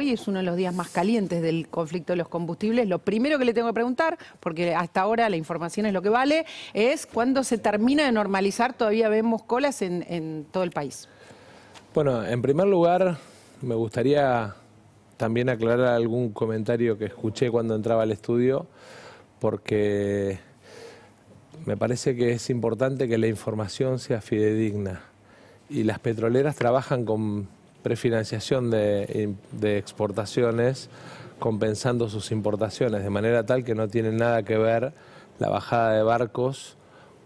hoy es uno de los días más calientes del conflicto de los combustibles, lo primero que le tengo que preguntar, porque hasta ahora la información es lo que vale, es cuándo se termina de normalizar, todavía vemos colas en, todo el país. Bueno, en primer lugar, me gustaría también aclarar algún comentario que escuché cuando entraba al estudio, porque me parece que es importante que la información sea fidedigna. Y las petroleras trabajan con prefinanciación de, exportaciones compensando sus importaciones, de manera tal que no tiene nada que ver la bajada de barcos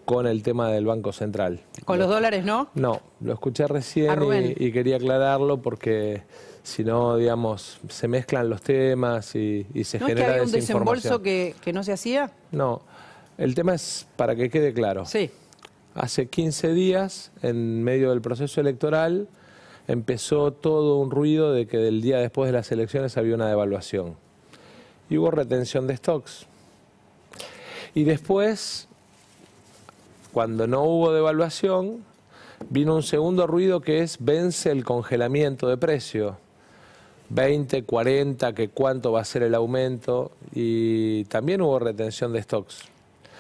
con el tema del Banco Central. ¿Con los dólares no? No, lo escuché recién y, quería aclararlo porque si no, digamos, se mezclan los temas y, se genera es que hay un desembolso que, que, no se hacía? No, el tema es para que quede claro. Sí. Hace 15 días, en medio del proceso electoral, empezó todo un ruido de que del día después de las elecciones había una devaluación. Y hubo retención de stocks. Y después, cuando no hubo devaluación, vino un segundo ruido que es vence el congelamiento de precio. 20, 40, que cuánto va a ser el aumento. Y también hubo retención de stocks.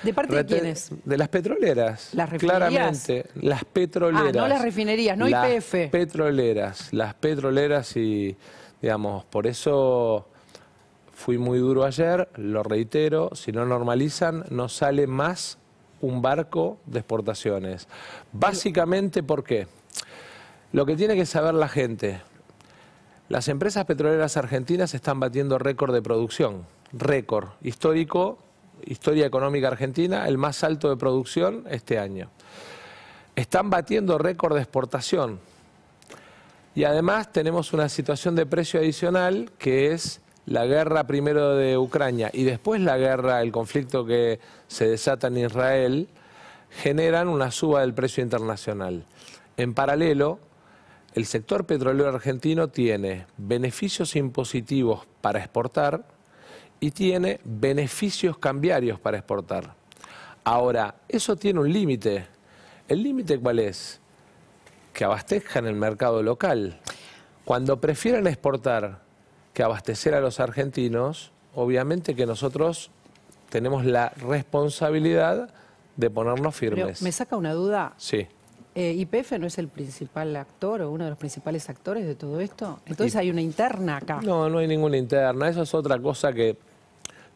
¿De parte de quiénes? De las petroleras. Las Claramente, las petroleras. Ah, no las refinerías, no IPF. Las petroleras, las petroleras y, digamos, por eso fui muy duro ayer, lo reitero, si no normalizan, no sale más un barco de exportaciones. Básicamente, ¿por qué? Lo que tiene que saber la gente, las empresas petroleras argentinas están batiendo récord de producción, récord histórico historia económica argentina, el más alto de producción este año. Están batiendo récord de exportación. Y además tenemos una situación de precio adicional que es la guerra primero de Ucrania y después la guerra, el conflicto que se desata en Israel, generan una suba del precio internacional. En paralelo, el sector petrolero argentino tiene beneficios impositivos para exportar, y tiene beneficios cambiarios para exportar. Ahora, eso tiene un límite. ¿El límite cuál es? Que abastezcan el mercado local. Cuando prefieren exportar que abastecer a los argentinos, obviamente que nosotros tenemos la responsabilidad de ponernos firmes. me saca una duda. Sí. ¿IPF eh, no es el principal actor o uno de los principales actores de todo esto? Entonces hay una interna acá. No, no hay ninguna interna. Eso es otra cosa que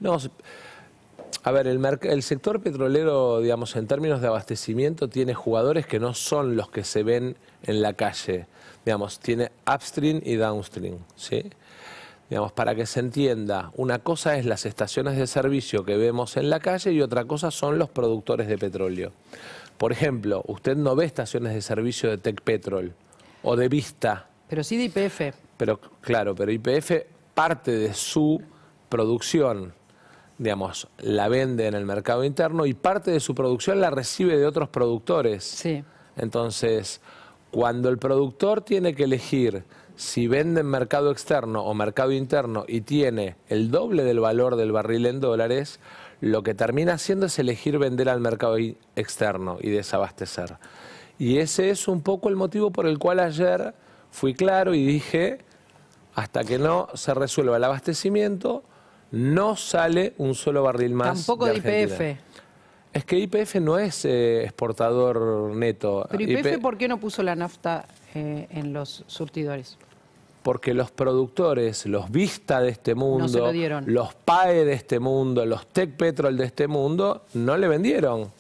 no, a ver, el, sector petrolero, digamos, en términos de abastecimiento, tiene jugadores que no son los que se ven en la calle. Digamos, tiene upstream y downstream, ¿sí? Digamos, para que se entienda, una cosa es las estaciones de servicio que vemos en la calle y otra cosa son los productores de petróleo. Por ejemplo, usted no ve estaciones de servicio de Tech Petrol o de Vista. Pero sí de IPF. Pero claro, pero IPF parte de su producción digamos, la vende en el mercado interno y parte de su producción la recibe de otros productores. Sí. Entonces, cuando el productor tiene que elegir si vende en mercado externo o mercado interno y tiene el doble del valor del barril en dólares, lo que termina haciendo es elegir vender al mercado externo y desabastecer. Y ese es un poco el motivo por el cual ayer fui claro y dije, hasta que no se resuelva el abastecimiento, no sale un solo barril más. Tampoco de IPF. Es que IPF no es eh, exportador neto. Pero IPF, ¿por qué no puso la nafta eh, en los surtidores? Porque los productores, los Vista de este mundo, los PAE de este mundo, los Tech Petrol de este mundo, no le vendieron.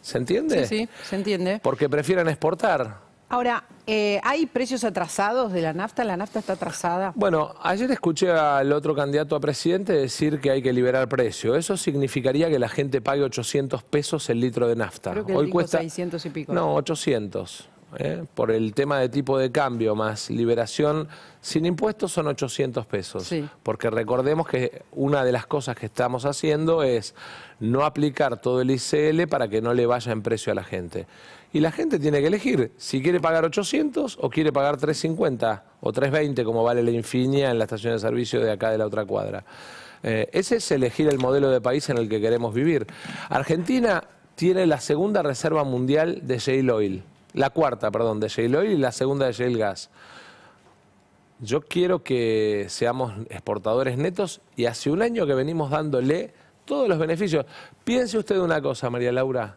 ¿Se entiende? Sí, sí, se entiende. Porque prefieren exportar. Ahora, eh, ¿hay precios atrasados de la nafta? ¿La nafta está atrasada? Bueno, ayer escuché al otro candidato a presidente decir que hay que liberar precio. Eso significaría que la gente pague 800 pesos el litro de nafta. Hoy cuesta 600 y pico. No, 800. ¿eh? Por el tema de tipo de cambio más liberación sin impuestos son 800 pesos. Porque recordemos que una de las cosas que estamos haciendo es no aplicar todo el ICL para que no le vaya en precio a la gente. Y la gente tiene que elegir si quiere pagar 800 o quiere pagar 350 o 320, como vale la Infinia en la estación de servicio de acá de la otra cuadra. Eh, ese es elegir el modelo de país en el que queremos vivir. Argentina tiene la segunda reserva mundial de shale oil, la cuarta, perdón, de shale oil y la segunda de shale gas. Yo quiero que seamos exportadores netos y hace un año que venimos dándole todos los beneficios. Piense usted una cosa, María Laura.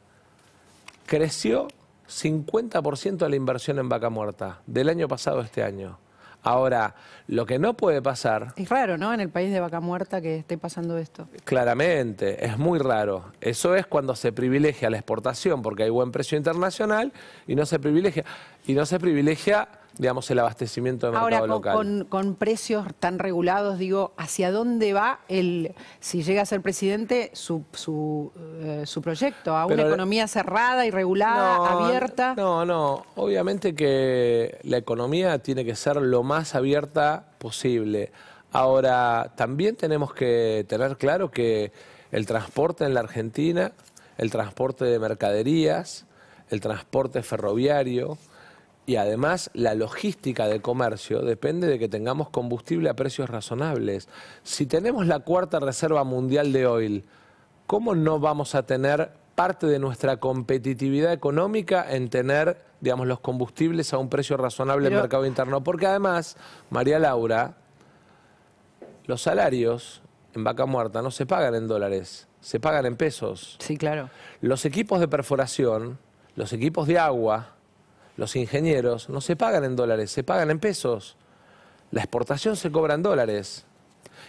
Creció 50% de la inversión en vaca muerta, del año pasado a este año. Ahora, lo que no puede pasar... Es raro, ¿no? En el país de vaca muerta que esté pasando esto. Claramente, es muy raro. Eso es cuando se privilegia la exportación porque hay buen precio internacional y no se privilegia, y no se privilegia digamos, el abastecimiento del mercado local. Con, con precios tan regulados, digo, ¿hacia dónde va el, si llega a ser presidente, su, su, eh, proyecto? ¿A una eh, economía cerrada, y regulada abierta? No, no. Obviamente que la economía tiene que ser lo más abierta posible. Ahora, también tenemos que tener claro que el transporte en la Argentina, el transporte de mercaderías, el transporte ferroviario, y además la logística de comercio depende de que tengamos combustible a precios razonables. Si tenemos la cuarta reserva mundial de oil, ¿cómo no vamos a tener parte de nuestra competitividad económica en tener, digamos, los combustibles a un precio razonable en el mercado interno? Porque además, María Laura, los salarios en vaca muerta no se pagan en dólares, se pagan en pesos. Sí, claro. Los equipos de perforación, los equipos de agua, los ingenieros no se pagan en dólares, se pagan en pesos. La exportación se cobra en dólares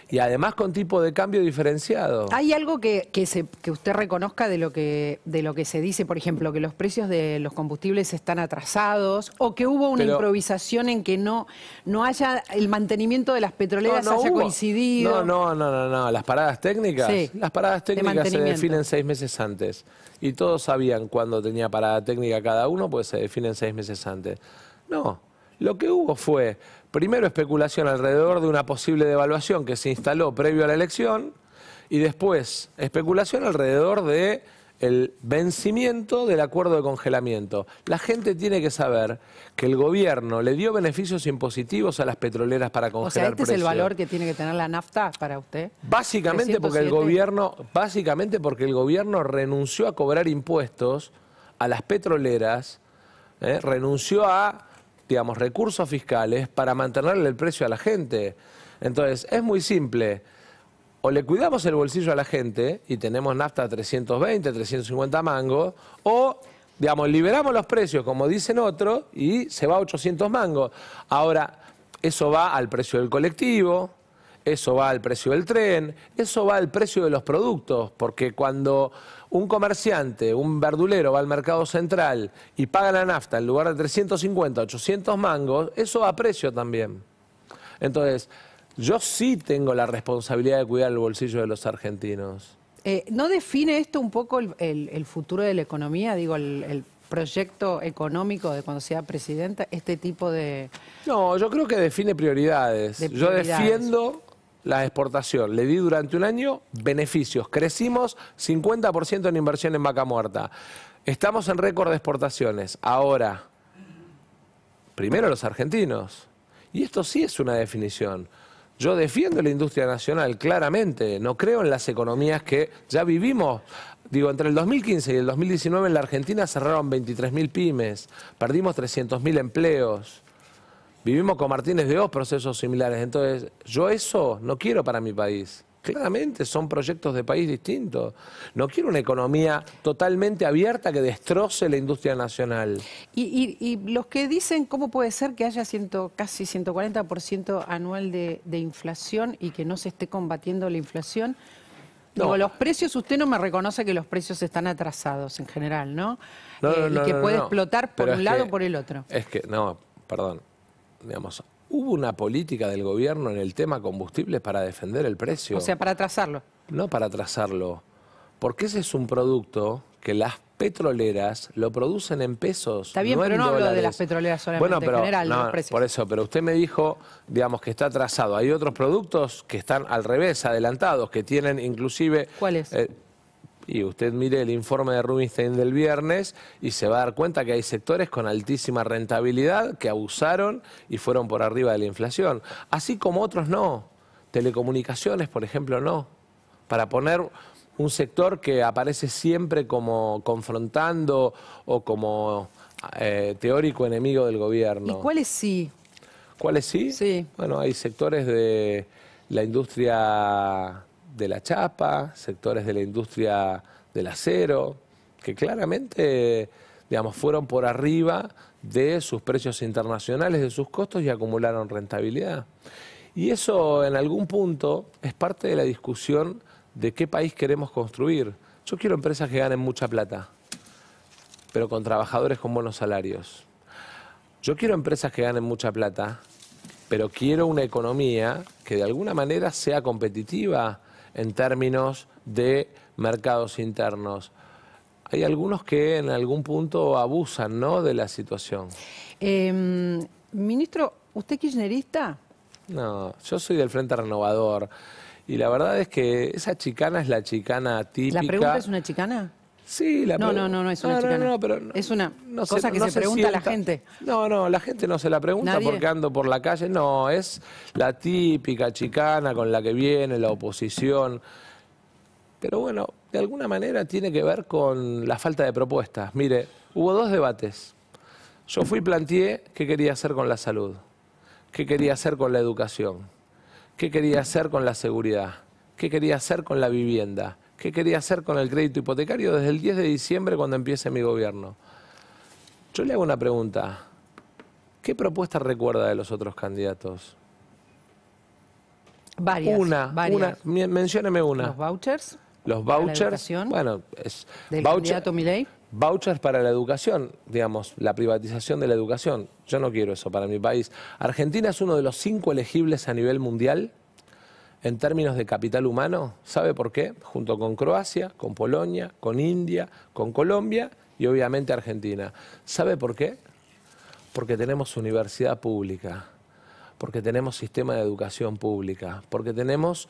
y además con tipo de cambio diferenciado. ¿Hay algo que, que, usted reconozca de lo que, de lo que se dice, por ejemplo, que los precios de los combustibles están atrasados o que hubo una improvisación en que no, no haya el mantenimiento de las petroleras no, haya coincidido? No, no, no, no, las paradas técnicas. las paradas técnicas se definen seis meses antes y todos sabían cuándo tenía parada técnica cada uno, pues se definen seis meses antes. No, lo que hubo fue Primero especulación alrededor de una posible devaluación que se instaló previo a la elección y después especulación alrededor del vencimiento del acuerdo de congelamiento. La gente tiene que saber que el gobierno le dio beneficios impositivos a las petroleras para congelar O sea, este es el valor que tiene que tener la nafta para usted. Básicamente porque el gobierno, básicamente porque el gobierno renunció a cobrar impuestos a las petroleras, ¿eh? renunció a digamos, recursos fiscales para mantenerle el precio a la gente. Entonces, es muy simple. O le cuidamos el bolsillo a la gente y tenemos nafta 320, 350 mangos, o, digamos, liberamos los precios, como dicen otros, y se va a 800 mangos. Ahora, eso va al precio del colectivo, eso va al precio del tren, eso va al precio de los productos, porque cuando un comerciante, un verdulero va al mercado central y paga la nafta en lugar de 350, 800 mangos, eso va a precio también. Entonces, yo sí tengo la responsabilidad de cuidar el bolsillo de los argentinos. Eh, ¿No define esto un poco el, futuro de la economía? Digo, el, proyecto económico de cuando sea presidenta, este tipo de... No, yo creo que define prioridades. Yo defiendo la exportación, Le di durante un año beneficios. Crecimos 50% en inversión en vaca muerta. Estamos en récord de exportaciones. Ahora, primero los argentinos. Y esto sí es una definición. Yo defiendo la industria nacional, claramente. No creo en las economías que ya vivimos. Digo, entre el 2015 y el 2019 en la Argentina cerraron 23.000 pymes, perdimos 300.000 empleos. Vivimos con Martínez de Oz procesos similares. Entonces, yo eso no quiero para mi país. Claramente son proyectos de país distintos. No quiero una economía totalmente abierta que destroce la industria nacional. Y, y, los que dicen cómo puede ser que haya ciento, casi 140% anual de, inflación y que no se esté combatiendo la inflación, Digo, los precios, usted no me reconoce que los precios están atrasados en general, ¿no? Eh, que puede explotar por un lado o por el otro. Es que, no, perdón digamos, hubo una política del gobierno en el tema combustible para defender el precio. O sea, para atrasarlo. No para atrasarlo, porque ese es un producto que las petroleras lo producen en pesos. Está bien, pero no hablo de las petroleras solamente, en general, los precios. Por eso, pero usted me dijo, digamos, que está atrasado. Hay otros productos que están al revés, adelantados, que tienen inclusive... ¿Cuáles? es? Eh, y usted mire el informe de Rubinstein del viernes y se va a dar cuenta que hay sectores con altísima rentabilidad que abusaron y fueron por arriba de la inflación. Así como otros no. Telecomunicaciones, por ejemplo, no. Para poner un sector que aparece siempre como confrontando o como eh, teórico enemigo del gobierno. ¿Y cuáles sí? ¿Cuáles sí? Sí. Bueno, hay sectores de la industria de la chapa, sectores de la industria del acero, que claramente digamos, fueron por arriba de sus precios internacionales, de sus costos y acumularon rentabilidad. Y eso en algún punto es parte de la discusión de qué país queremos construir. Yo quiero empresas que ganen mucha plata, pero con trabajadores con buenos salarios. Yo quiero empresas que ganen mucha plata, pero quiero una economía que de alguna manera sea competitiva en términos de mercados internos. Hay algunos que en algún punto abusan ¿no? de la situación. Em, ministro, ¿usted kirchnerista? No, yo soy del Frente Renovador. Y la verdad es que esa chicana es la chicana típica. ¿La pregunta es una chicana? Sí, la No, no, no, no es una chicana. no, no- Es una cosa que se pregunta a la gente. No, no, la gente no se la pregunta porque ando por la calle. No, es la típica chicana con la que viene la oposición. Pero bueno, de alguna manera tiene que ver con la falta de propuestas. Mire, hubo dos debates. Yo fui y planteé qué quería hacer con la salud, qué quería hacer con la educación, qué quería hacer con la seguridad, qué quería hacer con la vivienda qué quería hacer con el crédito hipotecario desde el 10 de diciembre cuando empiece mi gobierno. Yo le hago una pregunta. ¿Qué propuesta recuerda de los otros candidatos? Varias. Una, varias. una, mencióneme una. Los vouchers. Los vouchers. bueno, es del voucher, Vouchers para la educación, digamos, la privatización de la educación. Yo no quiero eso para mi país. Argentina es uno de los cinco elegibles a nivel mundial en términos de capital humano, ¿sabe por qué? Junto con Croacia, con Polonia, con India, con Colombia y obviamente Argentina. ¿Sabe por qué? Porque tenemos universidad pública, porque tenemos sistema de educación pública, porque tenemos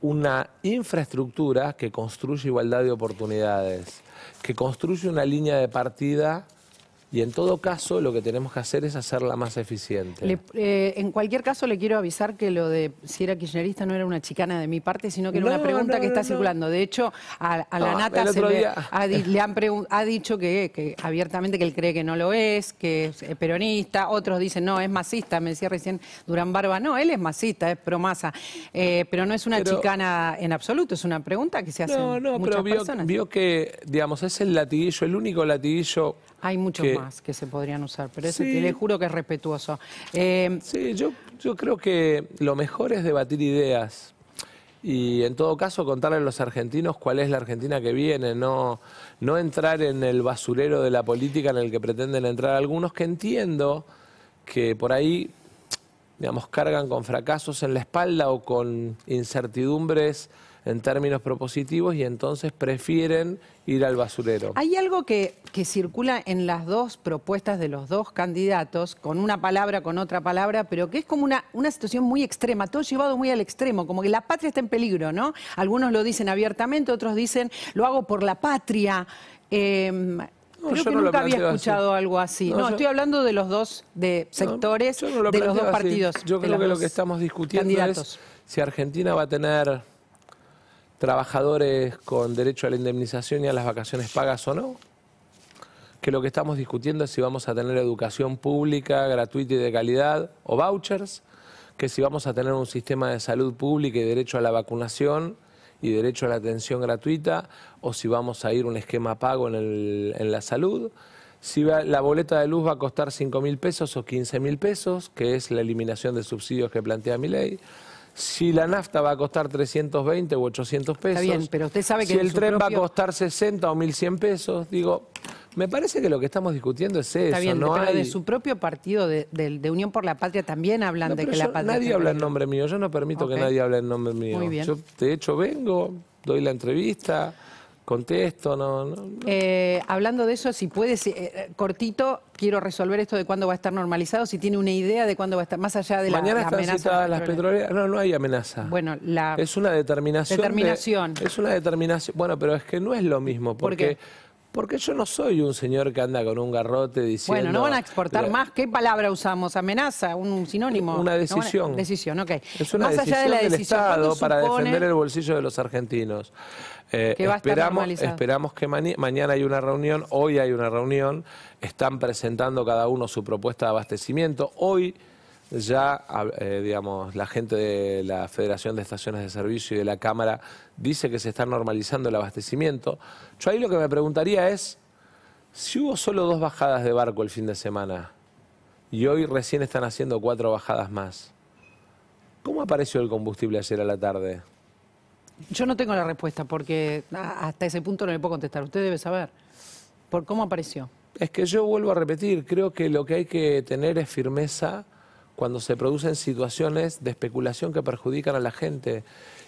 una infraestructura que construye igualdad de oportunidades, que construye una línea de partida y en todo caso, lo que tenemos que hacer es hacerla más eficiente. Eh, en cualquier caso, le quiero avisar que lo de si era kirchnerista no era una chicana de mi parte, sino que era una pregunta que está circulando. De hecho, a, la ah, nata se le, han ha dicho que, abiertamente que él cree que no lo es, que es eh, peronista. Otros dicen, no, es masista. Me decía recién Durán Barba, no, él es masista, es promasa. Eh, pero no es una chicana en absoluto, es una pregunta que se hace. No, no, pero vio, vio que, digamos, es el latiguillo, el único latiguillo hay muchos más que se podrían usar, pero ese juro que es respetuoso. Eh, em, sí, yo, yo creo que lo mejor es debatir ideas, y en todo caso contarle a los argentinos cuál es la Argentina que viene, no, no entrar en el basurero de la política en el que pretenden entrar algunos que entiendo que por ahí digamos cargan con fracasos en la espalda o con incertidumbres en términos propositivos y entonces prefieren ir al basurero. Hay algo que, circula en las dos propuestas de los dos candidatos, con una palabra, con otra palabra, pero que es como una, situación muy extrema, todo llevado muy al extremo, como que la patria está en peligro, ¿no? Algunos lo dicen abiertamente, otros dicen, lo hago por la patria. Em, creo que nunca había escuchado algo así. No, estoy hablando de los dos de sectores, de los dos partidos. Yo creo que lo que estamos discutiendo es si Argentina va a tener trabajadores con derecho a la indemnización y a las vacaciones pagas o no, que lo que estamos discutiendo es si vamos a tener educación pública, gratuita y de calidad, o vouchers, que si vamos a tener un sistema de salud pública y derecho a la vacunación y derecho a la atención gratuita, o si vamos a ir un esquema pago en, la salud, si la boleta de luz va a costar 5 mil pesos o 15 mil pesos, que es la eliminación de subsidios que plantea mi ley si la nafta va a costar 320 o 800 pesos. Está bien, pero usted sabe que si el tren va a costar 60 o 1100 pesos, digo, me parece que lo que estamos discutiendo es eso. Está bien, pero de su propio partido, de, Unión por la Patria, también hablan de que la patria. Nadie habla en nombre mío, yo no permito que nadie hable en nombre mío. Yo, de hecho, vengo, doy la entrevista contesto, no. Eh, hablando de eso, si puedes, eh, cortito, quiero resolver esto de cuándo va a estar normalizado, si tiene una idea de cuándo va a estar, más allá de la, Mañana está amenaza. las petroleras. No, no hay amenaza. Bueno, la. Es una determinación. Determinación. es una determinación. Bueno, pero es que no es lo mismo, porque. Porque yo no soy un señor que anda con un garrote diciendo... Bueno, no van a exportar más. ¿Qué palabra usamos? ¿Amenaza? ¿Un sinónimo? Una decisión. decisión, ok. Es una decisión del Estado para defender el bolsillo de los argentinos. Eh, esperamos, esperamos que mañana hay una reunión, hoy hay una reunión, están presentando cada uno su propuesta de abastecimiento. Hoy ya, eh, digamos, la gente de la Federación de Estaciones de Servicio y de la Cámara dice que se está normalizando el abastecimiento. Yo ahí lo que me preguntaría es, si hubo solo dos bajadas de barco el fin de semana y hoy recién están haciendo cuatro bajadas más, ¿cómo apareció el combustible ayer a la tarde? Yo no tengo la respuesta porque hasta ese punto no le puedo contestar. Usted debe saber. ¿Por cómo apareció? Es que yo vuelvo a repetir, creo que lo que hay que tener es firmeza cuando se producen situaciones de especulación que perjudican a la gente.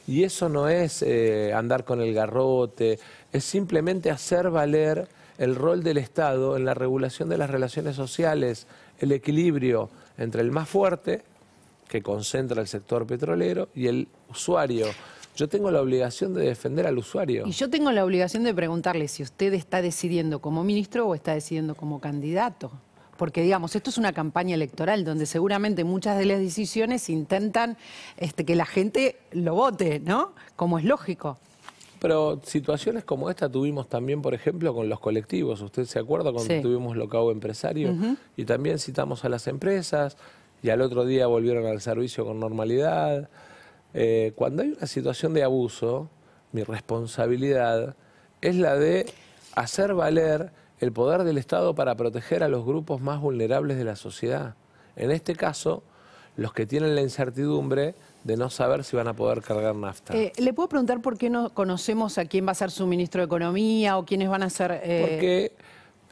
Y eso no es eh, andar con el garrote, es simplemente hacer valer el rol del Estado en la regulación de las relaciones sociales, el equilibrio entre el más fuerte, que concentra el sector petrolero, y el usuario. Yo tengo la obligación de defender al usuario. Y yo tengo la obligación de preguntarle si usted está decidiendo como ministro o está decidiendo como candidato porque digamos, esto es una campaña electoral donde seguramente muchas de las decisiones intentan este, que la gente lo vote, ¿no? Como es lógico. Pero situaciones como esta tuvimos también, por ejemplo, con los colectivos. ¿Usted se acuerda cuando tuvimos locao empresario? Y también citamos a las empresas y al otro día volvieron al servicio con normalidad. Eh, cuando hay una situación de abuso, mi responsabilidad es la de hacer valer el poder del Estado para proteger a los grupos más vulnerables de la sociedad. En este caso, los que tienen la incertidumbre de no saber si van a poder cargar nafta. Eh, ¿Le puedo preguntar por qué no conocemos a quién va a ser su ministro de Economía o quiénes van a ser...? Eh, Porque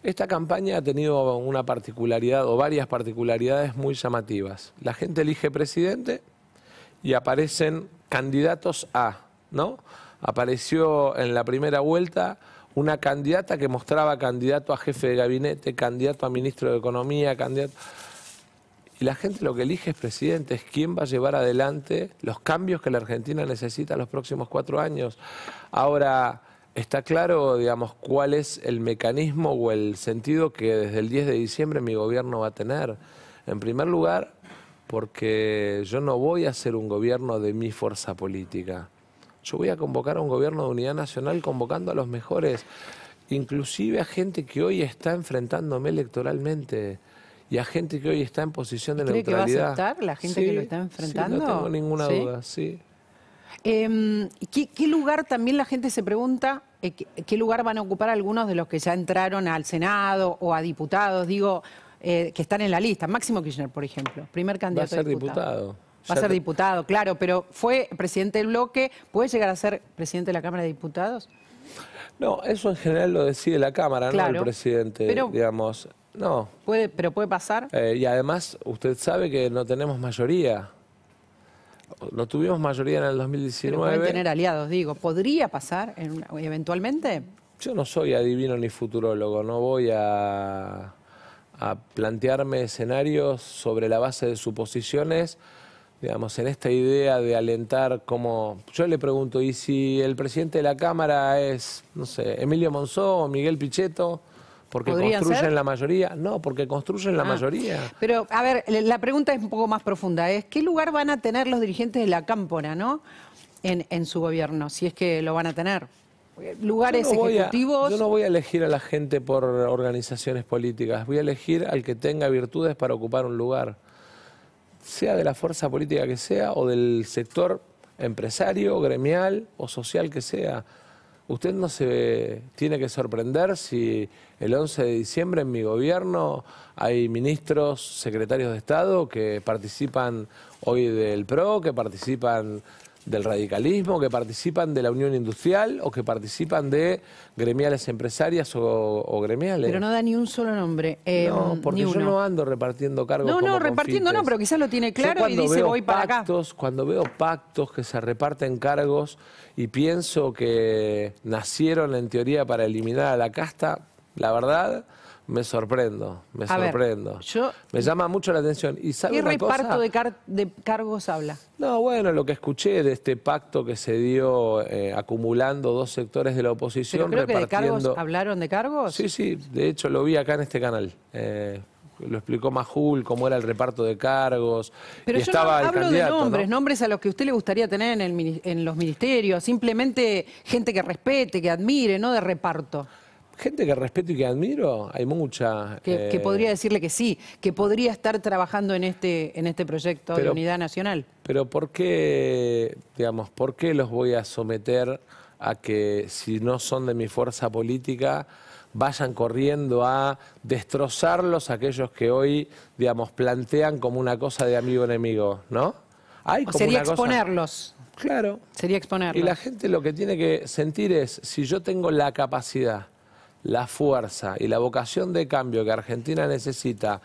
esta campaña ha tenido una particularidad o varias particularidades muy llamativas. La gente elige presidente y aparecen candidatos a, ¿no? Apareció en la primera vuelta una candidata que mostraba candidato a jefe de gabinete, candidato a ministro de Economía, candidato... Y la gente lo que elige es presidente, es quién va a llevar adelante los cambios que la Argentina necesita en los próximos cuatro años. Ahora, está claro, digamos, cuál es el mecanismo o el sentido que desde el 10 de diciembre mi gobierno va a tener. En primer lugar, porque yo no voy a ser un gobierno de mi fuerza política. Yo voy a convocar a un gobierno de unidad nacional convocando a los mejores, inclusive a gente que hoy está enfrentándome electoralmente y a gente que hoy está en posición de ¿Cree neutralidad. que va a aceptar la gente que lo está enfrentando? Sí, no tengo ninguna duda, sí. Em, ¿qué, lugar también la gente se pregunta? Eh, ¿qué, lugar van a ocupar algunos de los que ya entraron al Senado o a diputados? Digo, eh, que están en la lista. Máximo Kirchner, por ejemplo, primer candidato. Va a ser diputado. Va a ser diputado, claro, pero fue presidente del bloque, ¿puede llegar a ser presidente de la Cámara de Diputados? No, eso en general lo decide la Cámara, no el presidente, digamos. No. Puede, pero puede pasar. Eh, y además, usted sabe que no tenemos mayoría. No tuvimos mayoría en el 2019. Pero tener aliados, digo. ¿Podría pasar eventualmente? Yo no soy adivino ni futurólogo, no voy a plantearme escenarios sobre la base de suposiciones digamos, en esta idea de alentar como... Yo le pregunto, ¿y si el presidente de la Cámara es, no sé, Emilio Monzó o Miguel Pichetto? Porque construyen la mayoría. No, porque construyen la ah. mayoría. Pero, a ver, la pregunta es un poco más profunda. Es ¿eh? ¿qué lugar van a tener los dirigentes de la Cámpora, no? En, en su gobierno, si es que lo van a tener. Lugares ejecutivos. yo no voy a elegir a la gente por organizaciones políticas. Voy a elegir al que tenga virtudes para ocupar un lugar sea de la fuerza política que sea o del sector empresario, gremial o social que sea. Usted no se tiene que sorprender si el 11 de diciembre en mi gobierno hay ministros, secretarios de Estado que participan hoy del PRO, que participan del radicalismo, que participan de la Unión Industrial o que participan de gremiales empresarias o, gremiales. Pero no da ni un solo nombre. Eh, no, porque yo no ando repartiendo cargos. No, no, repartiendo no, pero quizás lo tiene claro y dice voy para pactos, acá. Cuando veo pactos que se reparten cargos y pienso que nacieron en teoría para eliminar a la casta, la verdad me sorprendo, me sorprendo. yo, me llama mucho la atención. ¿Y ¿Qué reparto De, cargos habla? No, bueno, lo que escuché de este pacto que se dio eh, acumulando dos sectores de la oposición. Pero creo de cargos, ¿Hablaron de cargos? Sí, sí, de hecho lo vi acá en este canal. Eh, lo explicó Majul, cómo era el reparto de cargos. Pero yo no hablo de nombres, nombres a los que a usted le gustaría tener en los ministerios, simplemente gente que respete, que admire, no de reparto gente que respeto y que admiro, hay mucha. Que, eh, podría decirle que sí, que podría estar trabajando en este, en este proyecto de unidad nacional. Pero ¿por qué, digamos, por qué los voy a someter a que si no son de mi fuerza política vayan corriendo a destrozarlos aquellos que hoy, digamos, plantean como una cosa de amigo-enemigo, ¿no? sería exponerlos. Claro. Sería exponerlos. Y la gente lo que tiene que sentir es, si yo tengo la capacidad la fuerza y la vocación de cambio que Argentina necesita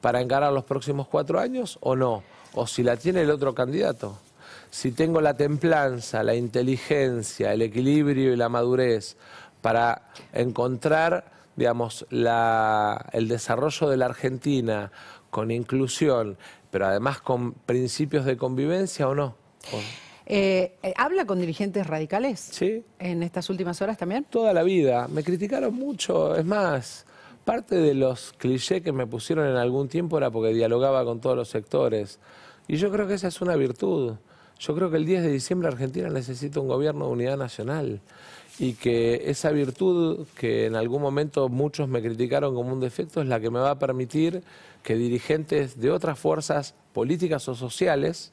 para encarar los próximos cuatro años o no? ¿O si la tiene el otro candidato? Si tengo la templanza, la inteligencia, el equilibrio y la madurez para encontrar, digamos, la, el desarrollo de la Argentina con inclusión, pero además con principios de convivencia o no. Eh, eh, eh, ¿Habla con dirigentes radicales? Sí. ¿En estas últimas horas también? Toda la vida. Me criticaron mucho. Es más, parte de los clichés que me pusieron en algún tiempo era porque dialogaba con todos los sectores. Y yo creo que esa es una virtud. Yo creo que el 10 de diciembre Argentina necesita un gobierno de unidad nacional y que esa virtud que en algún momento muchos me criticaron como un defecto es la que me va a permitir que dirigentes de otras fuerzas políticas o sociales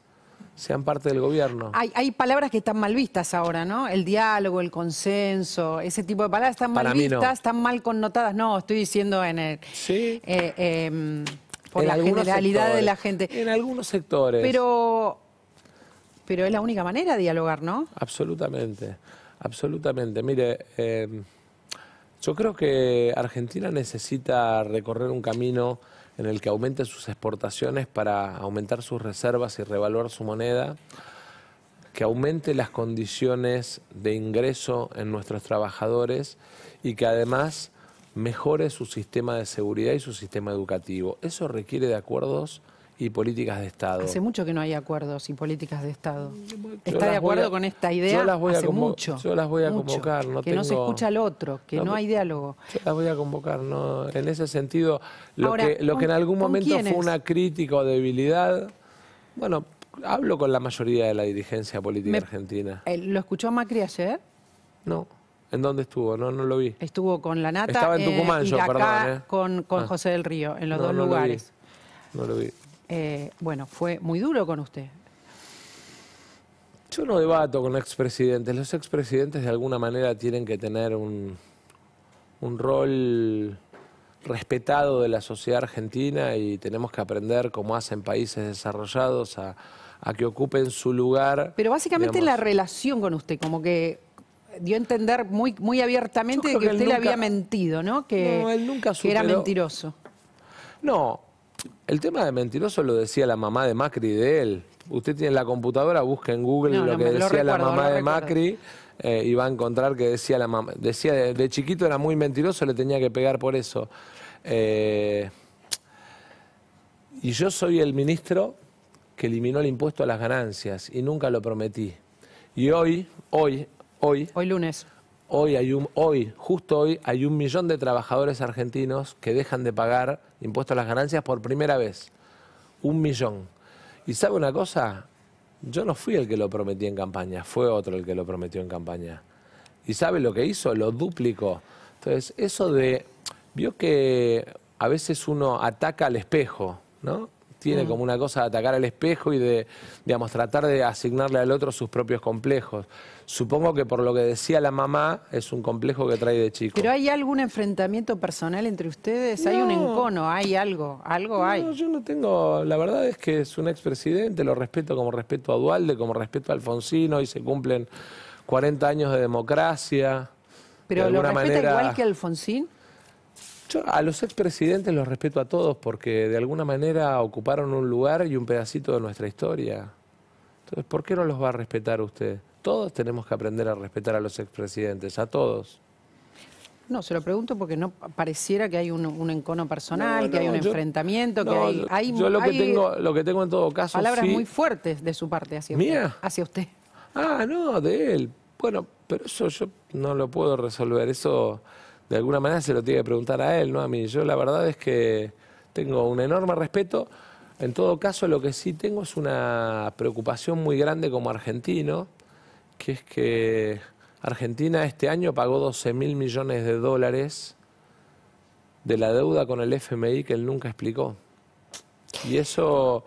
sean parte del gobierno. Hay, palabras que están mal vistas ahora, ¿no? El diálogo, el consenso, ese tipo de palabras están mal vistas, están mal connotadas. No, estoy diciendo en el... Sí. Eh, em, por la generalidad de la gente. En algunos sectores. Pero, pero es la única manera de dialogar, ¿no? Absolutamente, absolutamente. Mire, em, yo creo que Argentina necesita recorrer un camino en el que aumente sus exportaciones para aumentar sus reservas y revaluar su moneda, que aumente las condiciones de ingreso en nuestros trabajadores y que además mejore su sistema de seguridad y su sistema educativo. Eso requiere de acuerdos y políticas de Estado. Hace mucho que no hay acuerdos y políticas de Estado. ¿Está de acuerdo con esta idea? Yo las voy hace a mucho. Yo las voy a convocar. que no se escucha al otro, que no, hay diálogo. Yo las voy a convocar. en ese sentido, lo, que, en algún momento fue una crítica o debilidad, bueno, hablo con la mayoría de la dirigencia política argentina. Eh, ¿Lo escuchó Macri ayer? No. ¿En dónde estuvo? No, no lo vi. Estuvo con la nata. en eh, y acá, ¿eh? Con, ah. José del Río, en los dos lugares. No lo vi. Eh, bueno, fue muy duro con usted. Yo no debato con expresidentes. Los expresidentes de alguna manera tienen que tener un, rol respetado de la sociedad argentina y tenemos que aprender, cómo hacen países desarrollados, a, que ocupen su lugar. Pero básicamente la relación con usted, como que dio a entender muy, muy abiertamente que, usted le había mentido, ¿no? Que, él nunca superó, que era mentiroso. No, el tema de mentiroso lo decía la mamá de Macri de él. Usted tiene la computadora, busca en Google lo que decía la mamá de Macri eh, y va a encontrar que decía la mamá. Decía, de, chiquito era muy mentiroso, le tenía que pegar por eso. Eh, y yo soy el ministro que eliminó el impuesto a las ganancias y nunca lo prometí. Y hoy, hoy, hoy. Hoy lunes. Hoy, hay un, hoy, justo hoy, hay un millón de trabajadores argentinos que dejan de pagar impuestos a las ganancias por primera vez. Un millón. ¿Y sabe una cosa? Yo no fui el que lo prometí en campaña, fue otro el que lo prometió en campaña. ¿Y sabe lo que hizo? Lo duplicó. Entonces, eso de... Vio que a veces uno ataca al espejo, ¿no? tiene mm. como una cosa de atacar al espejo y de, digamos, tratar de asignarle al otro sus propios complejos. Supongo que por lo que decía la mamá, es un complejo que trae de chico. ¿Pero hay algún enfrentamiento personal entre ustedes? ¿Hay un encono? ¿Hay algo? ¿Algo no, hay? yo no tengo... La verdad es que es un expresidente, lo respeto como respeto a Dualde, como respeto a Alfonsín. y se cumplen 40 años de democracia. ¿Pero lo respeta igual que Alfonsín? a los expresidentes los respeto a todos porque de alguna manera ocuparon un lugar y un pedacito de nuestra historia. Entonces, ¿por qué no los va a respetar usted? Todos tenemos que aprender a respetar a los expresidentes, a todos. No, se lo pregunto porque no pareciera que hay un, encono personal, que hay un enfrentamiento, que hay, yo lo, que tengo, lo que tengo en todo caso... Palabras muy fuertes de su parte hacia ¿Mía? Hacia usted. Ah, no, de él. Bueno, pero eso yo no lo puedo resolver. Eso de alguna manera se lo tiene que preguntar a él, no a mí. Yo la verdad es que tengo un enorme respeto. En todo caso, lo que sí tengo es una preocupación muy grande como argentino, que es que Argentina este año pagó 12 mil millones de dólares de la deuda con el FMI que él nunca explicó. Y eso,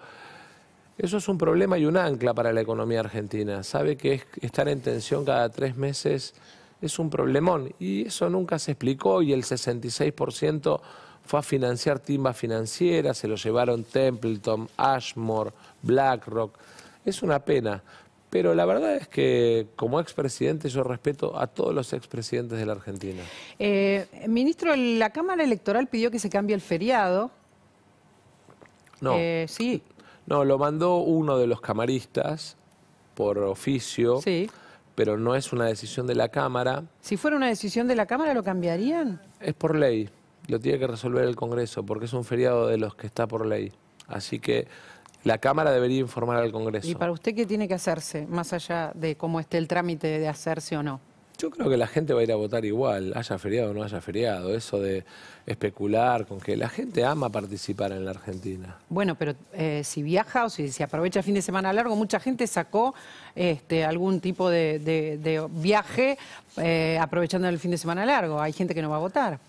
eso es un problema y un ancla para la economía argentina. Sabe que es estar en tensión cada tres meses es un problemón. Y eso nunca se explicó y el 66% fue a financiar timbas financieras, se lo llevaron Templeton, Ashmore, BlackRock. Es una pena. Pero la verdad es que como expresidente yo respeto a todos los expresidentes de la Argentina. Eh, ministro, la Cámara Electoral pidió que se cambie el feriado. No. Eh, sí. No, lo mandó uno de los camaristas por oficio. Sí pero no es una decisión de la Cámara. Si fuera una decisión de la Cámara, ¿lo cambiarían? Es por ley, lo tiene que resolver el Congreso, porque es un feriado de los que está por ley. Así que la Cámara debería informar al Congreso. ¿Y para usted qué tiene que hacerse, más allá de cómo esté el trámite de hacerse o no? Yo creo que la gente va a ir a votar igual, haya feriado o no haya feriado. Eso de especular con que la gente ama participar en la Argentina. Bueno, pero eh, si viaja o si se aprovecha el fin de semana largo, mucha gente sacó este, algún tipo de, viaje eh, aprovechando el fin de semana largo. Hay gente que no va a votar.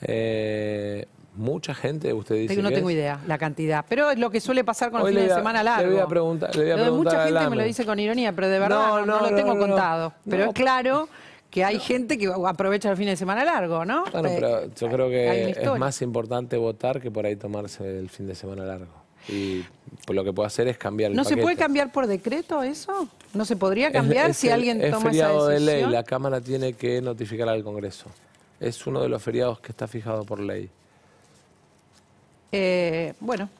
Eh, mucha gente, usted dice. No tengo idea la cantidad, pero es lo que suele pasar con el los de semana largo. Le voy a preguntar. a mucha gente me lo dice con ironía, pero de verdad no, no lo tengo contado. pero es claro que hay gente que aprovecha el fin de semana largo, ¿no? Bueno, pero yo creo que es más importante votar que por ahí tomarse el fin de semana largo. Y pues, lo que puedo hacer es cambiar el ¿No se puede cambiar por decreto eso? ¿No se podría cambiar si alguien toma feriado esa decisión? de ley, la Cámara tiene que notificar al Congreso. Es uno de los feriados que está fijado por ley. Eh, bueno,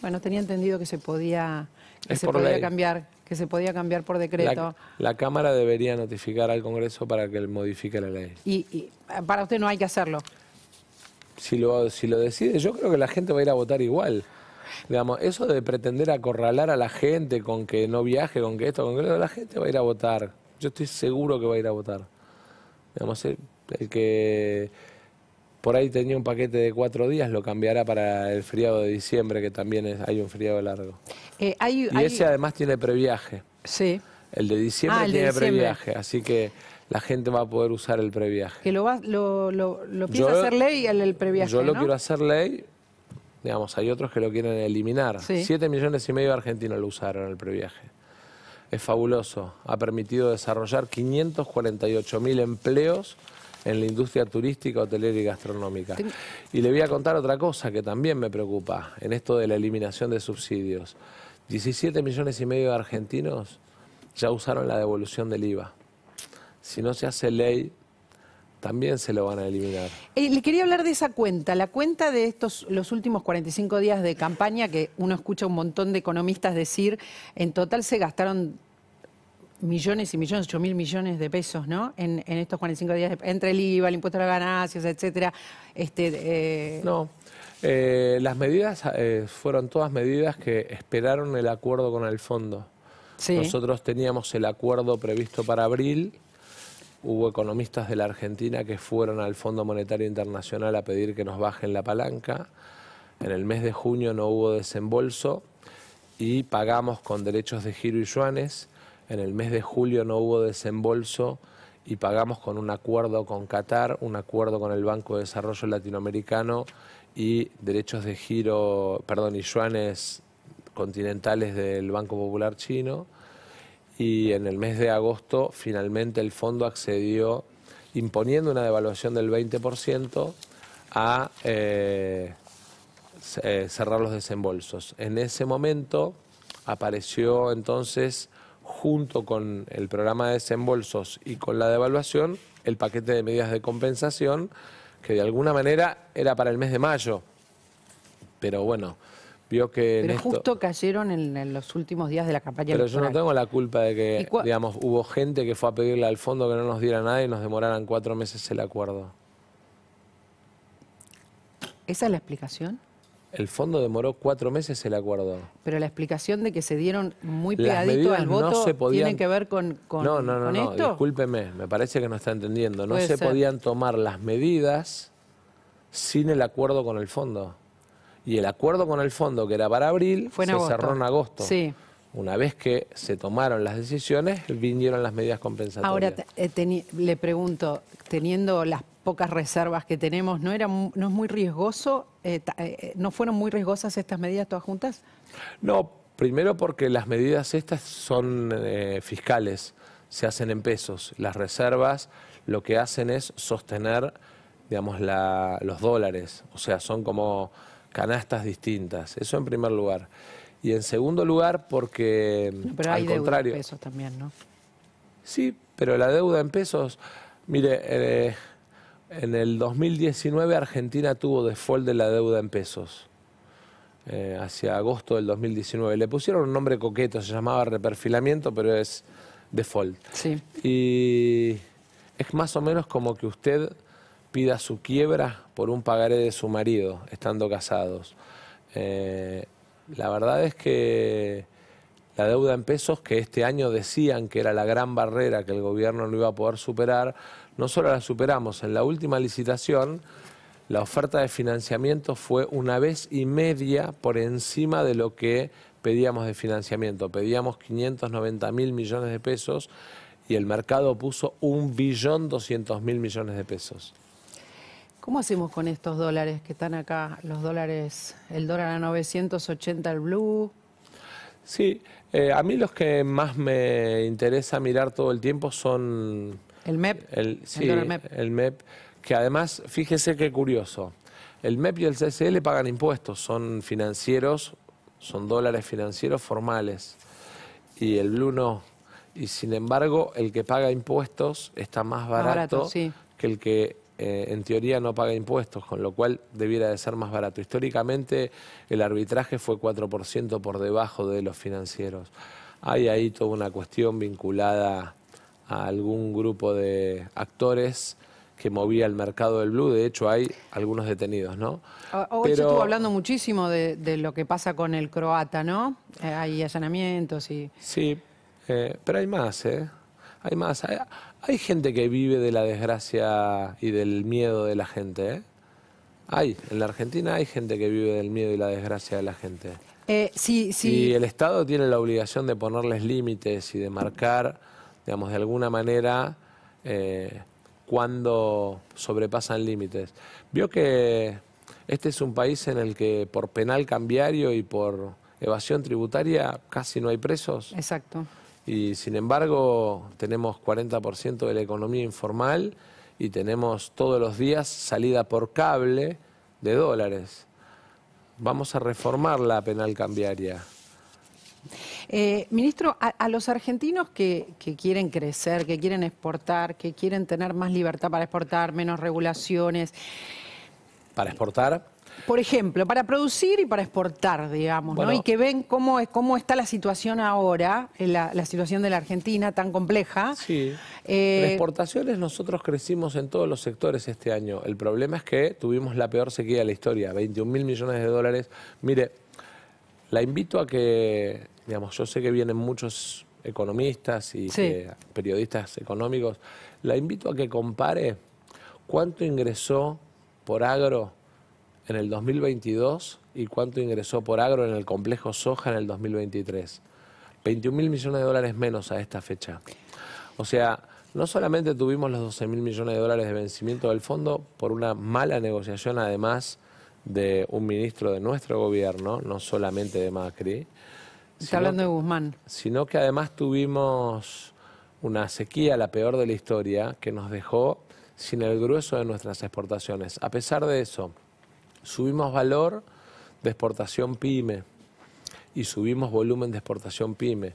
bueno, tenía entendido que se podía, cambiar que se podía cambiar por decreto. La, Cámara debería notificar al Congreso para que modifique la ley. Y, y, para usted no hay que hacerlo. Si lo, si lo decide, yo creo que la gente va a ir a votar igual. Digamos, eso de pretender acorralar a la gente con que no viaje, con que esto, con que la gente va a ir a votar. Yo estoy seguro que va a ir a votar. Digamos, el que por ahí tenía un paquete de cuatro días, lo cambiará para el friado de diciembre, que también hay un friado largo. Eh, y ese además tiene previaje. Sí. El de diciembre ah, tiene previaje, así que la gente va a poder usar el previaje. Que lo, va, yo, hacer ley el, el previaje. Yo lo quiero hacer ley, digamos, hay otros que lo quieren eliminar. Siete millones y medio de argentinos lo usaron el previaje. Es fabuloso, ha permitido desarrollar 548 mil empleos en la industria turística, hotelera y gastronómica. Y le voy a contar otra cosa que también me preocupa en esto de la eliminación de subsidios. 17 millones y medio de argentinos ya usaron la devolución del IVA. Si no se hace ley, también se lo van a eliminar. y eh, le quería hablar de esa cuenta, la cuenta de estos los últimos 45 días de campaña que uno escucha un montón de economistas decir, en total se gastaron millones y millones, 8 mil millones de pesos, ¿no? En, estos 45 días, entre el IVA, el impuesto a las ganancias, etcétera. Este, eh, no, eh, las medidas eh, fueron todas medidas que esperaron el acuerdo con el fondo. Nosotros teníamos el acuerdo previsto para abril. Hubo economistas de la Argentina que fueron al Fondo Monetario Internacional a pedir que nos bajen la palanca. En el mes de junio no hubo desembolso y pagamos con derechos de giro y yuanes en el mes de julio no hubo desembolso y pagamos con un acuerdo con Qatar, un acuerdo con el Banco de Desarrollo Latinoamericano y derechos de giro, perdón, y yuanes continentales del Banco Popular Chino. Y en el mes de agosto finalmente el fondo accedió, imponiendo una devaluación del 20%, a eh, eh, cerrar los desembolsos. En ese momento apareció entonces junto con el programa de desembolsos y con la devaluación, el paquete de medidas de compensación, que de alguna manera era para el mes de mayo. Pero bueno, vio que... Pero justo cayeron en, los últimos días de la campaña Pero yo no tengo la culpa de que, digamos, hubo gente que fue a pedirle al fondo que no nos diera nada y nos demoraran cuatro meses el acuerdo. ¿Esa es la explicación? El fondo demoró cuatro meses el acuerdo. Pero la explicación de que se dieron muy pegadito al voto tiene que ver con, No, no, no, no. discúlpeme, me parece que no está entendiendo. No se podían tomar las medidas sin el acuerdo con el fondo. Y el acuerdo con el fondo, que era para abril, se cerró en agosto. Sí. Una vez que se tomaron las decisiones, vinieron las medidas compensatorias. Ahora, eh, le pregunto, teniendo las pocas reservas que tenemos, ¿no, era, no es muy riesgoso? Eh, eh, eh, ¿No fueron muy riesgosas estas medidas todas juntas? No, primero porque las medidas estas son fiscales, se hacen en pesos. Las reservas lo que hacen es sostener, digamos, la, los dólares, o sea, son como canastas distintas. Eso en primer lugar. Y en segundo lugar, porque pero hay al deuda contrario. En pesos también, ¿no? Sí, pero la deuda en pesos, mire, eh, en el 2019 Argentina tuvo default de la deuda en pesos, eh, hacia agosto del 2019. Le pusieron un nombre coqueto, se llamaba reperfilamiento, pero es default. Sí. Y es más o menos como que usted pida su quiebra por un pagaré de su marido, estando casados. Eh, la verdad es que la deuda en pesos, que este año decían que era la gran barrera que el gobierno no iba a poder superar, no solo la superamos. En la última licitación, la oferta de financiamiento fue una vez y media por encima de lo que pedíamos de financiamiento. Pedíamos 590 mil millones de pesos y el mercado puso un billón 200 mil millones de pesos. ¿Cómo hacemos con estos dólares que están acá? Los dólares, el dólar a 980, el blue. Sí, eh, a mí los que más me interesa mirar todo el tiempo son el MEP. El, el MEP. el MEP. Que además, fíjese qué curioso. El MEP y el CSL pagan impuestos, son financieros, son dólares financieros formales. Y el Blue no. Y sin embargo, el que paga impuestos está más barato, que el que eh, en teoría no paga impuestos, con lo cual debiera de ser más barato. Históricamente el arbitraje fue 4% por debajo de los financieros. Hay ahí toda una cuestión vinculada a algún grupo de actores que movía el mercado del blue. De hecho, hay algunos detenidos, ¿no? se ah, estuvo hablando muchísimo de, lo que pasa con el croata, ¿no? Eh, hay allanamientos y... Sí, eh, pero hay más, ¿eh? Hay más. Hay, gente que vive de la desgracia y del miedo de la gente, ¿eh? Hay. En la Argentina hay gente que vive del miedo y la desgracia de la gente. Eh, sí, sí. Y el Estado tiene la obligación de ponerles límites y de marcar digamos, de alguna manera, eh, cuando sobrepasan límites. Vio que este es un país en el que por penal cambiario y por evasión tributaria casi no hay presos. Exacto. Y sin embargo, tenemos 40% de la economía informal y tenemos todos los días salida por cable de dólares. Vamos a reformar la penal cambiaria. Eh, ministro, a, los argentinos que, quieren crecer, que quieren exportar, que quieren tener más libertad para exportar, menos regulaciones. ¿Para exportar? Por ejemplo, para producir y para exportar, digamos, ¿no? Y que ven cómo, es, cómo está la situación ahora, eh, la, la situación de la Argentina tan compleja. Sí. Eh, exportaciones nosotros crecimos en todos los sectores este año. El problema es que tuvimos la peor sequía de la historia, 21 mil millones de dólares. Mire, la invito a que, digamos, yo sé que vienen muchos economistas y periodistas económicos, la invito a que compare cuánto ingresó por agro en el 2022 y cuánto ingresó por agro en el complejo soja en el 2023. 21 mil millones de dólares menos a esta fecha. O sea, no solamente tuvimos los 12 mil millones de dólares de vencimiento del fondo por una mala negociación, además de un ministro de nuestro gobierno, no solamente de Macri. Está hablando de Guzmán. Sino que además tuvimos una sequía, la peor de la historia, que nos dejó sin el grueso de nuestras exportaciones. A pesar de eso, subimos valor de exportación pyme y subimos volumen de exportación pyme.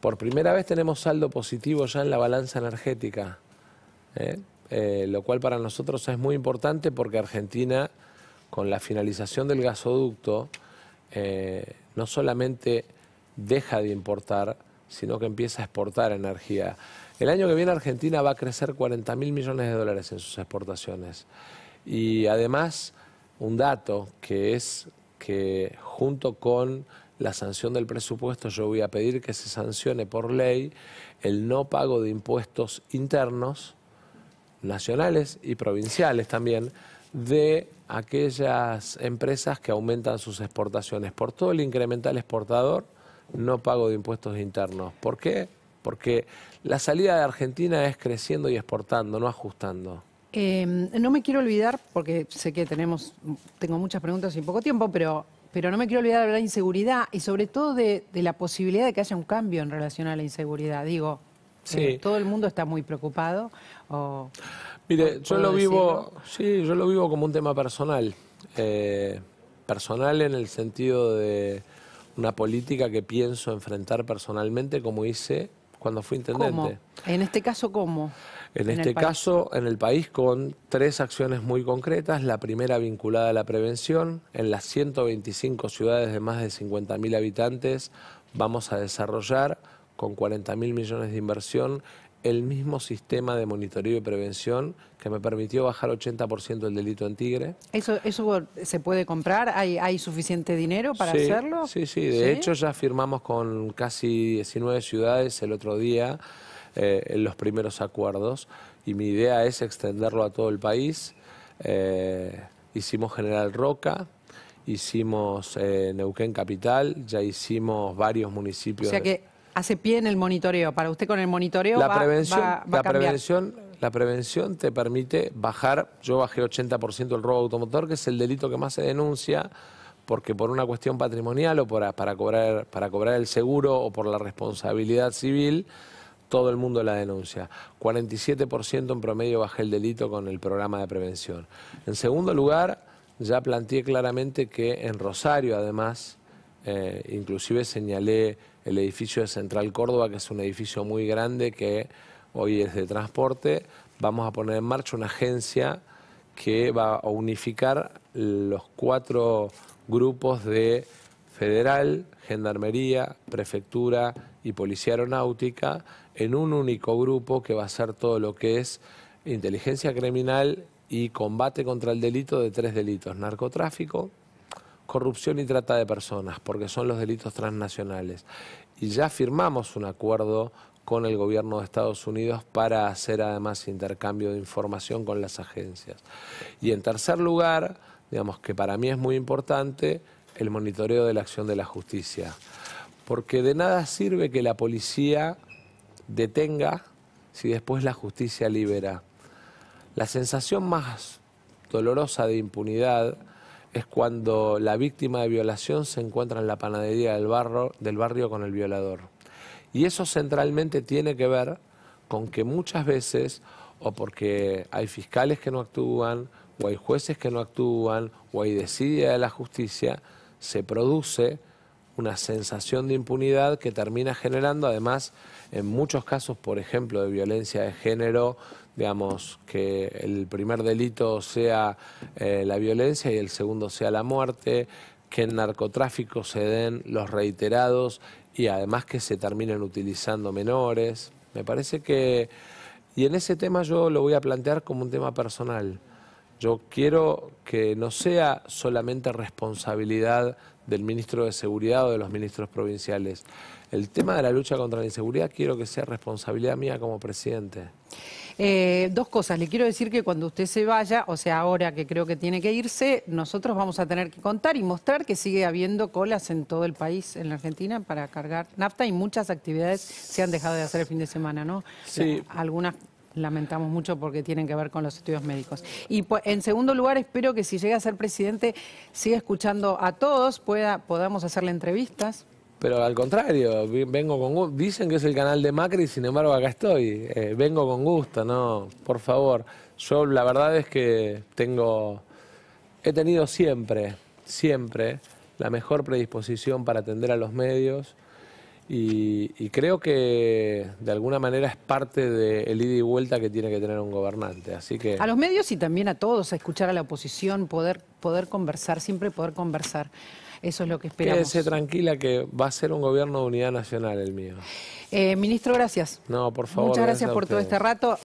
Por primera vez tenemos saldo positivo ya en la balanza energética, ¿eh? Eh, lo cual para nosotros es muy importante porque Argentina con la finalización del gasoducto, eh, no solamente deja de importar, sino que empieza a exportar energía. El año que viene Argentina va a crecer 40 mil millones de dólares en sus exportaciones. Y además, un dato que es que junto con la sanción del presupuesto, yo voy a pedir que se sancione por ley el no pago de impuestos internos, nacionales y provinciales también, de aquellas empresas que aumentan sus exportaciones. Por todo el incremental exportador, no pago de impuestos internos. ¿Por qué? Porque la salida de Argentina es creciendo y exportando, no ajustando. Em, no me quiero olvidar, porque sé que tenemos, tengo muchas preguntas y poco tiempo, pero, no me quiero olvidar de la inseguridad y sobre todo de, de la posibilidad de que haya un cambio en relación a la inseguridad. Digo, Sí. Eh, todo el mundo está muy preocupado. Mire, yo lo vivo, sí, yo lo vivo como un tema personal, eh, personal en el sentido de una política que pienso enfrentar personalmente, como hice cuando fui intendente. ¿Cómo? En este caso, ¿cómo? En, este caso, en el país, con tres acciones muy concretas. La primera vinculada a la prevención. En las 125 ciudades de más de 50.000 habitantes vamos a desarrollar con 40 mil millones de inversión, el mismo sistema de monitoreo y prevención que me permitió bajar 80% el delito en Tigre. ¿Eso, eso se puede comprar? ¿Hay, suficiente dinero para hacerlo? Sí, sí. De hecho, ya firmamos con casi 19 ciudades el otro día eh, los primeros acuerdos y mi idea es extenderlo a todo el país. Eh, hicimos General Roca, hicimos eh, Neuquén Capital, ya hicimos varios municipios. O que hace pie en el monitoreo. Para usted con el monitoreo la va, prevención, la prevención, la prevención te permite bajar, yo bajé 80% el robo automotor, que es el delito que más se denuncia, porque por una cuestión patrimonial o para, cobrar, el seguro o por la responsabilidad civil, todo el mundo la denuncia. 47% en promedio bajé el delito con el programa de prevención. En segundo lugar, ya planteé claramente que en Rosario, además, eh, inclusive señalé el edificio de Central Córdoba, que es un edificio muy grande que hoy es de transporte. Vamos a poner en marcha una agencia que va a unificar los cuatro grupos de federal, gendarmería, prefectura y policía aeronáutica en un único grupo que va a ser todo lo que es inteligencia criminal y combate contra el delito de tres delitos, narcotráfico, corrupción y trata de personas, porque son los delitos transnacionales. Y ya firmamos un acuerdo con el gobierno de Estados Unidos para hacer además intercambio de información con las agencias. Y en tercer lugar, digamos que para mí es muy importante, el monitoreo de la acción de la justicia. Porque de nada sirve que la policía detenga si después la justicia libera. La sensación más dolorosa de impunidad es cuando la víctima de violación se encuentra en la panadería del, barro, del barrio con el violador. Y eso centralmente tiene que ver con que muchas veces, o porque hay fiscales que no actúan, o hay jueces que no actúan, o hay desidia de la justicia, se produce una sensación de impunidad que termina generando, además, en muchos casos, por ejemplo, de violencia de género, digamos, que el primer delito sea eh, la violencia y el segundo sea la muerte, que en narcotráfico se den los reiterados y además que se terminen utilizando menores. Me parece que, y en ese tema yo lo voy a plantear como un tema personal. Yo quiero que no sea solamente responsabilidad del ministro de Seguridad o de los ministros provinciales el tema de la lucha contra la inseguridad quiero que sea responsabilidad mía como presidente. Eh, dos cosas, le quiero decir que cuando usted se vaya, o sea, ahora que creo que tiene que irse, nosotros vamos a tener que contar y mostrar que sigue habiendo colas en todo el país, en la Argentina, para cargar nafta y muchas actividades se han dejado de hacer el fin de semana, ¿no? Sí. Algunas lamentamos mucho porque tienen que ver con los estudios médicos. Y pues, en segundo lugar, espero que si llega a ser presidente, siga escuchando a todos, pueda, podamos hacerle entrevistas. Pero al contrario, vengo con Dicen que es el canal de Macri, sin embargo acá estoy. Eh, vengo con gusto, ¿no? Por favor. Yo la verdad es que tengo... He tenido siempre, siempre, la mejor predisposición para atender a los medios. Y, creo que de alguna manera es parte del de ida y vuelta que tiene que tener un gobernante. Así que a los medios y también a todos, a escuchar a la oposición, poder poder conversar, siempre poder conversar. Eso es lo que esperamos. Quédese tranquila que va a ser un gobierno de unidad nacional el mío. Eh, ministro, gracias. No, por favor. Muchas gracias por todo este rato.